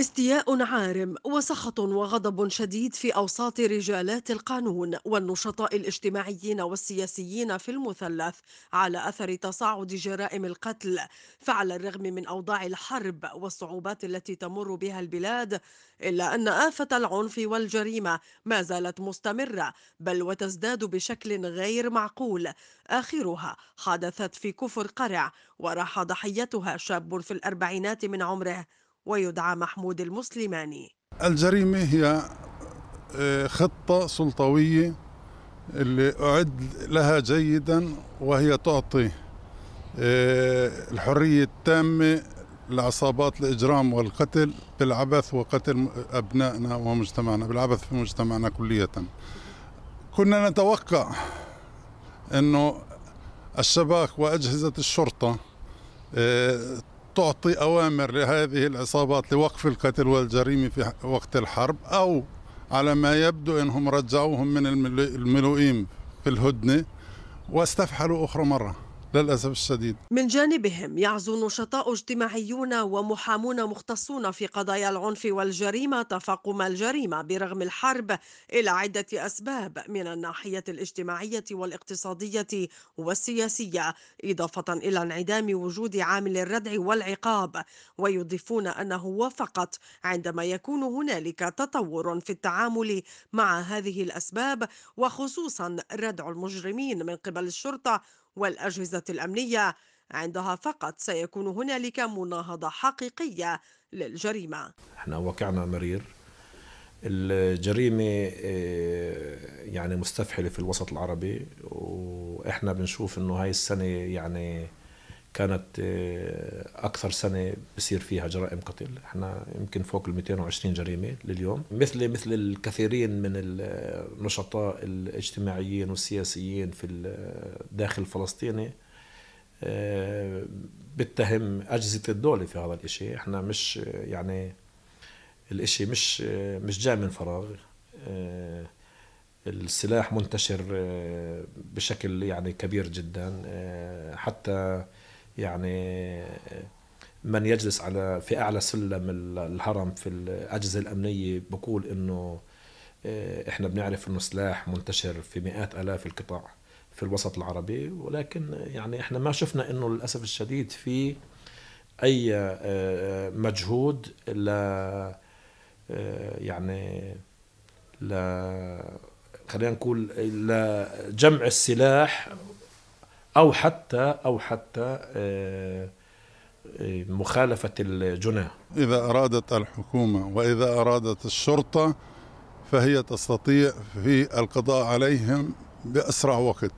استياء عارم وسخط وغضب شديد في اوساط رجالات القانون والنشطاء الاجتماعيين والسياسيين في المثلث على اثر تصاعد جرائم القتل فعلى الرغم من اوضاع الحرب والصعوبات التي تمر بها البلاد الا ان افه العنف والجريمه ما زالت مستمره بل وتزداد بشكل غير معقول اخرها حدثت في كفر قرع وراح ضحيتها شاب في الاربعينات من عمره ويدعى محمود المسلماني الجريمة هي آه، خطة سلطوية اللي أعد لها جيدا وهي تعطي آه، الحرية التامة لعصابات الإجرام والقتل بالعبث وقتل أبنائنا ومجتمعنا بالعبث في مجتمعنا كلية كنا نتوقع أنه الشباك وأجهزة الشرطة آه، تعطي أوامر لهذه العصابات لوقف القتل والجريمة في وقت الحرب أو على ما يبدو أنهم رجعوهم من الملوئين في الهدنة واستفحلوا أخرى مرة للأسف الشديد من جانبهم يعزو نشطاء اجتماعيون ومحامون مختصون في قضايا العنف والجريمة تفاقم الجريمة برغم الحرب إلى عدة أسباب من الناحية الاجتماعية والاقتصادية والسياسية إضافة إلى انعدام وجود عامل الردع والعقاب ويضيفون أنه وفقط عندما يكون هنالك تطور في التعامل مع هذه الأسباب وخصوصا ردع المجرمين من قبل الشرطة والأجهزة الأمنية عندها فقط سيكون هنالك مناهضة حقيقية للجريمة احنا وقعنا مرير الجريمة آه، يعني مستفحلة في الوسط العربي وإحنا بنشوف أنه هاي السنة يعني كانت آه، اكثر سنه بصير فيها جرائم قتل احنا يمكن فوق ال 220 جريمه لليوم مثل مثل الكثيرين من النشطاء آه، الاجتماعيين والسياسيين في الداخل آه، الفلسطيني بتهم اجهزه الدوله في هذا الشيء احنا مش يعني الشيء مش مش جاي من فراغ السلاح منتشر بشكل يعني كبير جدا حتى يعني من يجلس على في اعلى سلم الهرم في الاجهزه الامنيه بقول انه آه، احنا بنعرف انه سلاح منتشر في مئات الاف القطاع في الوسط العربي ولكن يعني احنا ما شفنا انه للاسف الشديد في اي آه، مجهود ل آه، يعني ل خلينا نقول لجمع السلاح او حتى او حتى آه، آه، مخالفه الجناه اذا ارادت الحكومه واذا ارادت الشرطه فهي تستطيع في القضاء عليهم باسرع وقت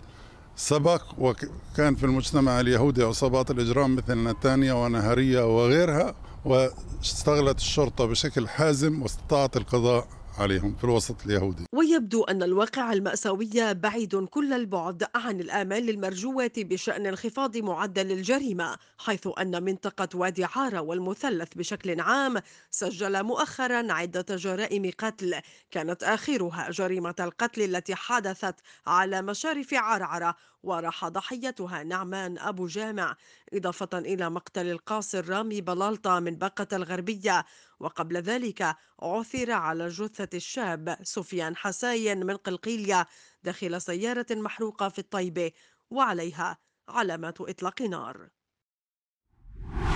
سبق وكان في المجتمع اليهودي عصابات الإجرام مثل نتانيا ونهرية وغيرها واشتغلت الشرطة بشكل حازم واستطاعت القضاء عليهم في الوسط اليهودي ويبدو أن الواقع المأساوي بعيد كل البعد عن الآمال المرجوة بشأن انخفاض معدل الجريمة حيث أن منطقة وادي عارة والمثلث بشكل عام سجل مؤخرا عدة جرائم قتل كانت آخرها جريمة القتل التي حدثت على مشارف عرعرة وراح ضحيتها نعمان أبو جامع إضافة إلى مقتل القاصر رامي بلالطة من باقة الغربية وقبل ذلك عثر على جثة الشاب سفيان حساين من قلقيلية داخل سيارة محروقة في الطيبة وعليها علامات إطلاق نار